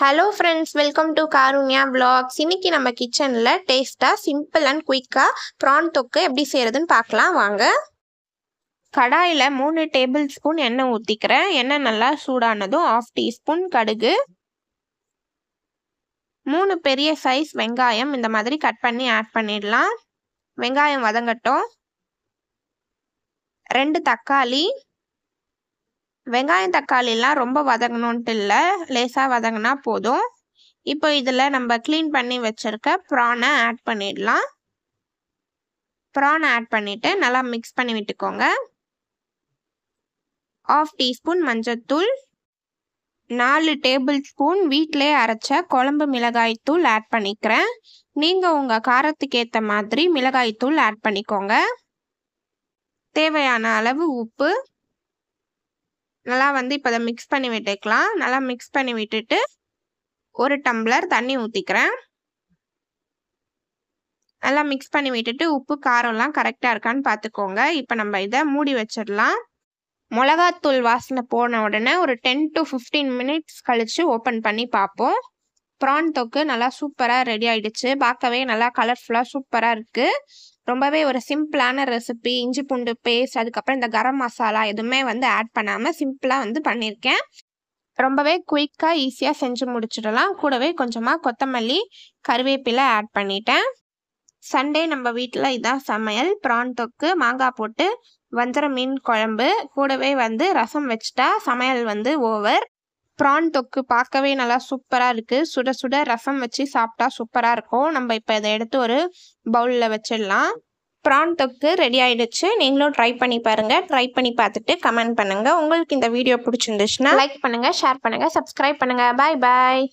hello friends welcome to Karunya vlogs இன்னைக்கு நம்ம கிச்சனில் டேஸ்ட்டாக சிம்பிள் அண்ட் குயிக்காக ப்ரான் தொக்கு எப்படி செய்கிறதுன்னு பார்க்கலாம் வாங்க கடாயில் மூணு டேபிள் ஸ்பூன் எண்ணெய் ஊற்றிக்கிறேன் எண்ணெய் நல்லா சூடானதும் ஆஃப் டீஸ்பூன் கடுகு மூணு பெரிய சைஸ் வெங்காயம் இந்த மாதிரி கட் பண்ணி ஆட் பண்ணிடலாம் வெங்காயம் வதங்கட்டும் ரெண்டு தக்காளி வெங்காயம் தக்காளிலாம் ரொம்ப வதங்கணுன்ட்டு இல்லை லேசாக வதங்கினா போதும் இப்போ இதில் நம்ம க்ளீன் பண்ணி வச்சுருக்க ப்ரானை ஆட் பண்ணிடலாம் ப்ரானை ஆட் பண்ணிவிட்டு நல்லா மிக்ஸ் பண்ணி விட்டுக்கோங்க ஆஃப் டீஸ்பூன் மஞ்சத்தூள் நாலு டேபிள் ஸ்பூன் வீட்டிலே அரைச்ச குழம்பு மிளகாய்த்தூள் ஆட் பண்ணிக்கிறேன் நீங்கள் உங்கள் காரத்துக்கு ஏற்ற மாதிரி மிளகாய்த்தூள் ஆட் பண்ணிக்கோங்க தேவையான அளவு உப்பு நல்லா வந்து இப்போ அதை மிக்ஸ் பண்ணி விட்டுக்கலாம் நல்லா மிக்ஸ் பண்ணி விட்டுட்டு ஒரு டம்ளர் தண்ணி ஊற்றிக்கிறேன் நல்லா மிக்ஸ் பண்ணி விட்டுட்டு உப்பு காரம்லாம் கரெக்டாக இருக்கான்னு பார்த்துக்கோங்க இப்போ நம்ம இதை மூடி வச்சிடலாம் மிளகாத்தூள் வாசனை போன உடனே ஒரு டென் டு ஃபிஃப்டீன் மினிட்ஸ் கழித்து ஓப்பன் பண்ணி பார்ப்போம் ப்ரான் தொக்கு நல்லா சூப்பராக ரெடி ஆகிடுச்சு பார்க்கவே நல்லா கலர்ஃபுல்லாக சூப்பராக இருக்குது ரொம்பவே ஒரு சிம்பிளான ரெசிபி இஞ்சி பூண்டு பேஸ்ட் அதுக்கப்புறம் இந்த கரம் மசாலா எதுவுமே வந்து ஆட் பண்ணாமல் சிம்பிளாக வந்து பண்ணியிருக்கேன் ரொம்பவே குயிக்காக ஈஸியாக செஞ்சு முடிச்சிடலாம் கூடவே கொஞ்சமாக கொத்தமல்லி கருவேப்பிலை ஆட் பண்ணிட்டேன் சண்டே நம்ம வீட்டில் இதான் சமையல் ப்ரான் தொக்கு மாங்காய் போட்டு வஞ்சரம் மீன் குழம்பு கூடவே வந்து ரசம் வச்சுட்டா சமையல் வந்து ஓவர் ப்ரான் தொக்கு பார்க்கவே நல்லா சூப்பராக இருக்குது சுட சுட ரசம் வச்சு சாப்பிட்டா சூப்பராக இருக்கும் நம்ம இப்போ இதை எடுத்து ஒரு பவுலில் வச்சிடலாம் ப்ரான் தொக்கு ரெடி ஆகிடுச்சு நீங்களும் ட்ரை பண்ணி பாருங்கள் ட்ரை பண்ணி பார்த்துட்டு கமெண்ட் பண்ணுங்கள் உங்களுக்கு இந்த வீடியோ பிடிச்சிருந்துச்சுன்னா லைக் பண்ணுங்கள் ஷேர் பண்ணுங்கள் சப்ஸ்கிரைப் பண்ணுங்கள் பாய் பாய்